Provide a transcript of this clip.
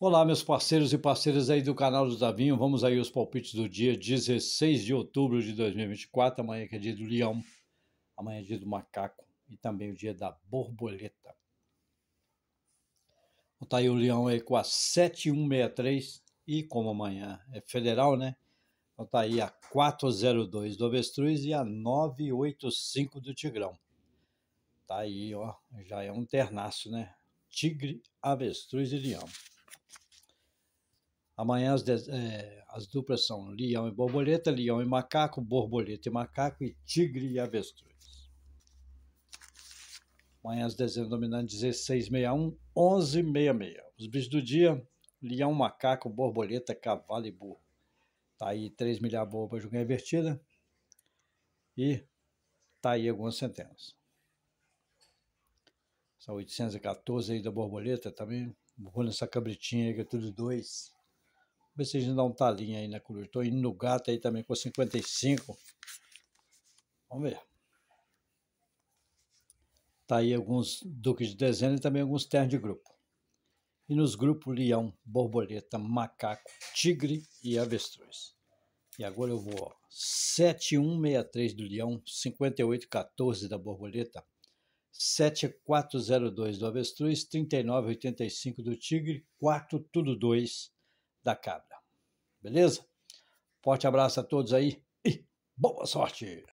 Olá, meus parceiros e parceiras aí do canal do Davinho. Vamos aí os palpites do dia 16 de outubro de 2024. Amanhã que é dia do leão, amanhã é dia do macaco e também o dia da borboleta. tá aí o leão aí com a 7163 e como amanhã é federal, né? Então tá aí a 402 do avestruz e a 985 do tigrão. Tá aí, ó, já é um ternaço, né? Tigre, avestruz e leão. Amanhã as, dez, é, as duplas são leão e borboleta, leão e macaco, borboleta e macaco e tigre e avestruz. Amanhã as dezenas dominantes 1661, 1166. Os bichos do dia, leão, macaco, borboleta, cavalo e burro. Tá aí 3 milhar boa para jogar invertida. E tá aí algumas centenas. Essa 814 aí da borboleta também. Vou nessa cabritinha aí que é tudo dois a gente dá um talinho aí na colher. Estou indo no gato aí também com 55. Vamos ver. Tá aí alguns duques de dezena e também alguns ternos de grupo. E nos grupos leão, borboleta, macaco, tigre e avestruz. E agora eu vou, ó, 7163 do leão, 5814 da borboleta, 7402 do avestruz, 3985 do tigre, 4 tudo 2 da cabra. Beleza? Forte abraço a todos aí e boa sorte!